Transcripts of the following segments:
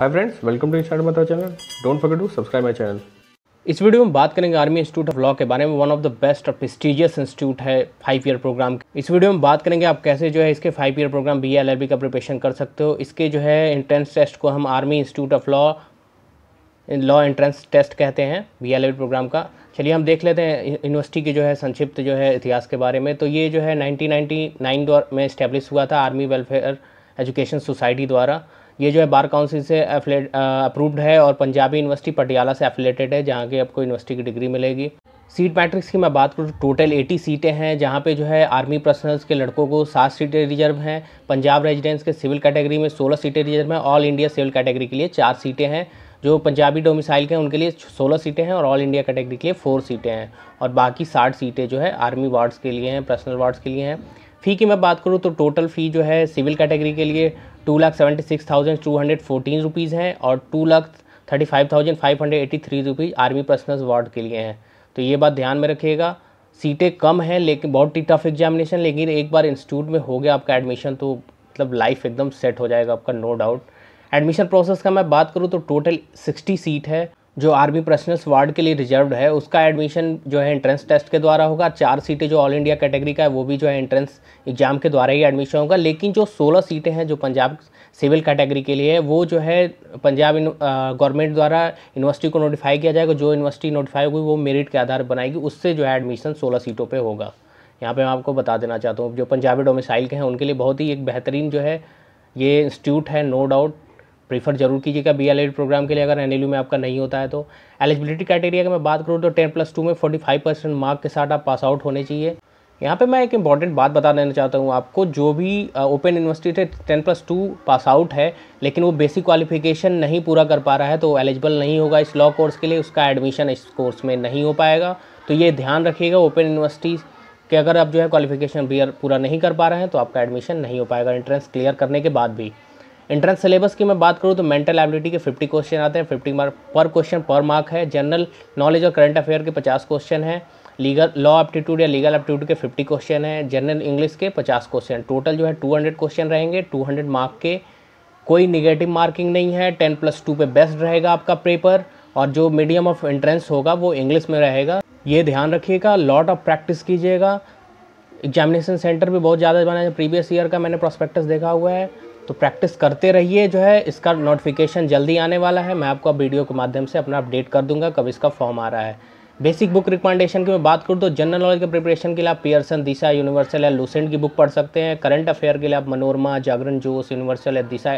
hi friends welcome to इंस्टार्ट माता channel don't forget to subscribe my channel इस video में बात करेंगे आर्मी इंस्टीट्यूट ऑफ लॉ के बारे में वन ऑफ द बेस्ट और प्रेस्टिजियस इंस्टीट्यूट है फाइव ईयर प्रोग्राम इस वीडियो में बात करेंगे आप कैसे जो है इसके five year programme B L का प्रिपेशन कर सकते हो इसके जो है एंट्रेंस टेस्ट को हम army institute of law law entrance test कहते हैं बी एल प्रोग्राम का चलिए हम देख लेते हैं यूनिवर्सिटी के जो है संक्षिप्त जो है इतिहास के बारे में तो ये जो है नाइनटीन नाइन्टी नाइन में इस्टेब्लिश हुआ था आर्मी वेलफेयर एजुकेशन सोसाइटी द्वारा ये जो है बार काउंसिल से अप्रूव्ड है और पंजाबी यूनिवर्सिटी पटियाला से एफिलेटेड है जहाँ की आपको यूनिवर्सिटी की डिग्री मिलेगी सीट मैट्रिक्स की मैं बात करूँ तो टोटल 80 सीटें हैं जहाँ पे जो है आर्मी पर्सनल्स के लड़कों को सात सीटें रिजर्व हैं पंजाब रेजिडेंस के सिविल कैटेगरी में सोलह सीटें रिजर्व हैं ऑल इंडिया सिविल कैटेगरी के लिए चार सीटें हैं जो पंजाबी डोमिसाइल के हैं उनके लिए सोलह सीटें हैं और ऑल इंडिया कैटेगरी के लिए फोर सीटें हैं और बाकी साठ सीटें जो है आर्मी वार्ड्स के लिए हैं पर्सनल वार्ड्स के लिए हैं फ़ी की मैं बात करूँ तो टोटल फ़ी जो है सिविल कैटेगरी के लिए two lakh seventy six thousand two hundred fourteen rupees हैं और two lakh thirty five thousand five hundred eighty three rupees army personnel ward के लिए हैं तो ये बात ध्यान में रखिएगा सीटें कम हैं लेकिन बहुत ही टफ एग्जामिनेशन लेकिन एक बार इंस्टीट्यूट में हो गया आपका एडमिशन तो मतलब लाइफ एकदम सेट हो जाएगा आपका नो डाउट एडमिशन प्रोसेस का मैं बात करूँ तो टोटल सिक्सटी सीट है जो आर्मी पर्सनल्स वार्ड के लिए रिजर्व है उसका एडमिशन जो है एंट्रेंस टेस्ट के द्वारा होगा चार सीटें जो ऑल इंडिया कैटेगरी का है वो भी जो है एंट्रेंस एग्जाम के द्वारा ही एडमिशन होगा लेकिन जो सोलह सीटें हैं जो पंजाब सिविल कैटेगरी के लिए है वो जो है पंजाब गवर्नमेंट द्वारा यूनिवर्सिटी को नोटिफाई किया जाएगा जो यूनिवर्सिटी नोटिफाई होगी वो मेरिट के आधार बनाएगी उससे जो है एडमिशन सोलह सीटों पर होगा यहाँ पर मैं आपको बता देना चाहता हूँ जो पंजाबी डोमिसाइल के हैं उनके लिए बहुत ही एक बेहतरीन जो है ये इंस्टीट्यूट है नो डाउट प्रेफर जरूर कीजिएगा बी एल प्रोग्राम के लिए अगर एन में आपका नहीं होता है तो एलिजिबिलिटी क्राइटेरिया की मैं बात करूँ तो टेन प्लस टू में फोर्टी फाइव परसेंट मार्क के साथ आप पास आउट होने चाहिए यहाँ पे मैं एक इंपॉर्टेंट बात बता देना चाहता हूँ आपको जो भी ओपन यूनिवर्सिटी से ten plus two pass out है लेकिन वो बेसिक क्वालिफिकेशन नहीं पूरा कर पा रहा है तो एलिजिबल नहीं होगा इस लॉ कोर्स के लिए उसका एडमिशन इस कोर्स में नहीं हो पाएगा तो ये ध्यान रखिएगा ओपन यूनिवर्सिटी कि अगर आप जो है क्वालिफिकेशन पूरा नहीं कर पा रहे हैं तो आपका एडमिशन नहीं हो पाएगा एंट्रेंस क्लियर करने के बाद भी एंट्रेंस सिलेबस की मैं बात करूँ तो मेंटल एबिलिटी के 50 क्वेश्चन आते हैं 50 मार्क पर क्वेश्चन पर मार्क है जनरल नॉलेज और करंट अफेयर के 50 क्वेश्चन हैं लीगल लॉ एप्टीट्यूड या लीगल एप्टीट्यूड के 50 क्वेश्चन हैं जनरल इंग्लिश के 50 क्वेश्चन टोटल जो है 200 क्वेश्चन रहेंगे 200 मार्क के कोई निगेटिव मार्किंग नहीं है टेन प्लस टू पे बेस्ट रहेगा आपका पेपर और जो मीडियम ऑफ एंट्रेंस होगा वो इंग्लिश में रहेगा ये ध्यान रखिएगा लॉट ऑफ प्रैक्टिस कीजिएगा एग्जामिनेशन सेंटर भी बहुत ज़्यादा बना है प्रीवियस ईयर का मैंने प्रोस्पेक्टस देखा हुआ है तो प्रैक्टिस करते रहिए जो है इसका नोटिफिकेशन जल्दी आने वाला है मैं आपको वीडियो के माध्यम से अपना अपडेट कर दूंगा कब इसका फॉर्म आ रहा है बेसिक बुक रिकमेंडेशन की मैं बात करूँ तो जनरल नॉलेज के प्रिपरेशन के लिए आप पियर्सन दिशा यूनिवर्सल या लूसेंट की बुक पढ़ सकते हैं करंट अफेयर के लिए आप मनोरमा जागरण जोश यूनिवर्सल या दिशा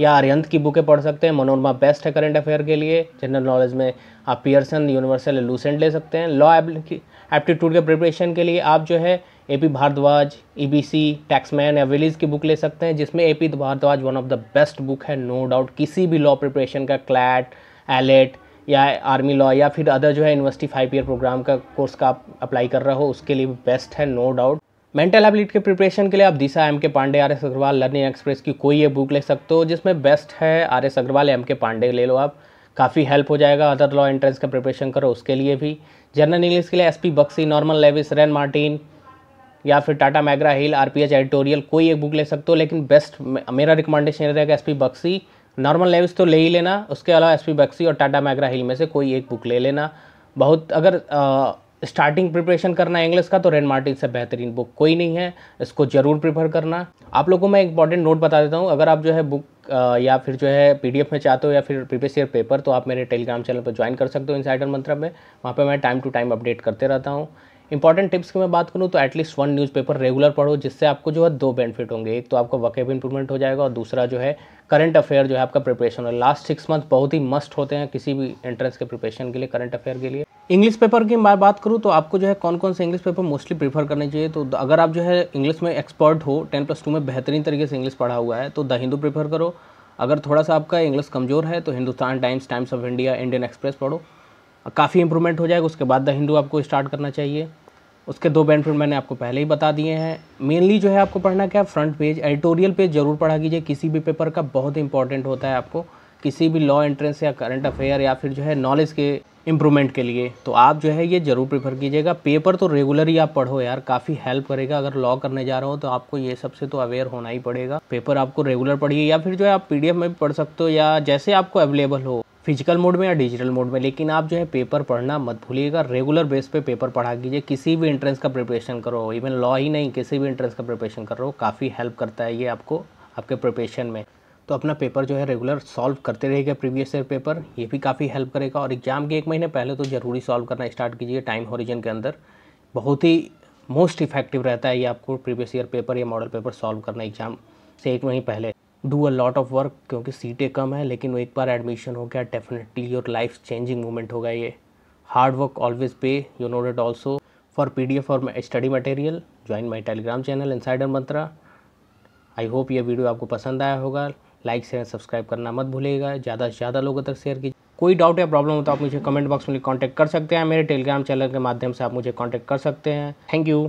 या आर्यंत की बुकें पढ़ सकते हैं मनोरमा बेस्ट है करंट अफेयर के लिए जनरल नॉलेज में आप पियर्सन यूनिवर्सल लूसेंट ले सकते हैं लॉ एप्टीट्यूड के प्रिपरेशन के लिए आप जो है A P Bhardwaj E B C Taxmann या विलीज की बुक ले सकते हैं जिसमें A P Bhardwaj one of the best book है नो डाउट किसी भी लॉ प्रिपरेशन का क्लैट एलेट या आर्मी लॉ या फिर अदर जो है यूनिवर्सिटी फाइव ईयर प्रोग्राम का कोर्स का आप अप्लाई कर रहे हो उसके लिए बेस्ट है नो डाउट मेंटल एबिलिटी के प्रिपरेशन के लिए आप Disha M K Pandey R S Aggarwal learning express की कोई एक बुक ले सकते हो जिसमें बेस्ट है are S Agarwal M K Pandey ले लो आप काफ़ी हेल्प हो जाएगा अदर लॉ एंट्रेंस का प्रिपरेशन करो उसके लिए भी जनरल इंग्लिश के लिए S P Bakshi Norman Lewis Wren Martin या फिर Tata McGraw Hill R P H editorial कोई एक बुक ले सकते हो लेकिन बेस्ट मेरा रिकमेंडेशन रहेगा S P Bakshi Norman Lewis तो ले ही लेना उसके अलावा एस पी बक्सी और टाटा मैग्रा हिल में से कोई एक बुक ले लेना बहुत अगर आ, स्टार्टिंग प्रिपरेशन करना है इंग्लिश का तो रेन मार्टिन से बेहतरीन बुक कोई नहीं है इसको ज़रूर प्रीफर करना आप लोगों को मैं इंपॉर्टेंट नोट बता देता हूँ अगर आप जो है बुक या फिर जो है पीडीएफ में चाहते हो या फिर प्रीवियस ईयर पेपर तो आप मेरे टेलीग्राम चैनल पर ज्वाइन कर सकते हो साइडर मंत्रा में वहाँ पर मैं टाइम टू टाइम अपडेट करते रहता हूँ इंपॉर्टेंट टिप्स की मैं बात करूँ तो एटलीस्ट वन न्यूज़पेपर रेगुलर पढ़ो जिससे आपको जो है दो बेनिफिट होंगे एक तो आपका वकेब इंप्रूवमेंट हो जाएगा और दूसरा जो है करंट अफेयर जो है आपका प्रिपरेशन और लास्ट सिक्स मंथ बहुत ही मस्ट होते हैं किसी भी एंट्रेंस के प्रिपरेशन के लिए करंट अफेयर के लिए इंग्लिश पेपर की मैं बात करूँ तो आपको जो है कौन कौन से इंग्लिश पेपर मोस्टली प्रीफर करने चाहिए तो अगर आप जो है इंग्लिश में एक्सपर्ट हो टेन प्लस टू में बेहतरीन तरीके से इंग्लिश पढ़ा हुआ है तो द हिंदू प्रीफर करो अगर थोड़ा सा आपका इंग्लिश कमज़ोर है तो Hindustan Times Times of India Indian Express पढ़ो काफ़ी इंप्रूवमेंट हो जाएगा उसके बाद द हिंदू आपको स्टार्ट करना चाहिए उसके दो बेनिफिट मैंने आपको पहले ही बता दिए हैं मेनली जो है आपको पढ़ना क्या फ्रंट पेज एडिटोरियल पेज जरूर पढ़ा कीजिए किसी भी पेपर का बहुत इंपॉर्टेंट होता है आपको किसी भी लॉ एंट्रेंस या करंट अफेयर या फिर जो है नॉलेज के इम्प्रूवमेंट के लिए तो आप जो है ये ज़रूर प्रेफर कीजिएगा पेपर तो रेगुलर ही आप पढ़ो यार काफ़ी हेल्प करेगा अगर लॉ करने जा रहे हो तो आपको ये सबसे तो अवेयर होना ही पड़ेगा पेपर आपको रेगुलर पढ़िए या फिर जो है आप पीडीएफ में भी पढ़ सकते हो या जैसे आपको अवेलेबल हो फिजिकल मोड में या डिजिटल मोड में लेकिन आप जो है पेपर पढ़ना मत भूलिएगा रेगुलर बेस पे पेपर पढ़ा कीजिए किसी भी एंट्रेंस का प्रिपरेशन करो इवन लॉ ही नहीं किसी भी एंट्रेंस का प्रिपरेशन करो काफ़ी हेल्प करता है ये आपको आपके प्रिपरेशन में तो अपना पेपर जो है रेगुलर सॉल्व करते रहेगा प्रीवियस ईयर पेपर ये भी काफ़ी हेल्प करेगा और एग्जाम के एक महीने पहले तो ज़रूरी सॉल्व करना स्टार्ट कीजिए टाइम होरिजन के अंदर बहुत ही मोस्ट इफेक्टिव रहता है ये आपको प्रीवियस ईयर पेपर या मॉडल पेपर सॉल्व करना एग्जाम से एक महीने पहले do a lot of work क्योंकि सीटें कम है लेकिन एक बार एडमिशन हो गया definitely your life changing moment होगा ये hard work always pay you know that also for P D F और study material join my Telegram channel insider Mantra I hope ये वीडियो आपको पसंद आया होगा लाइक शेयर सब्सक्राइब करना मत भूलिएगा ज़्यादा से ज़्यादा लोगों तक शेयर कीजिए कोई डाउट या प्रॉब्लम हो तो आप मुझे कमेंट बॉक्स में कॉन्टैक्ट कर सकते हैं मेरे टेलीग्राम चैनल के माध्यम से आप मुझे कॉन्टैक्ट कर सकते हैं थैंक यू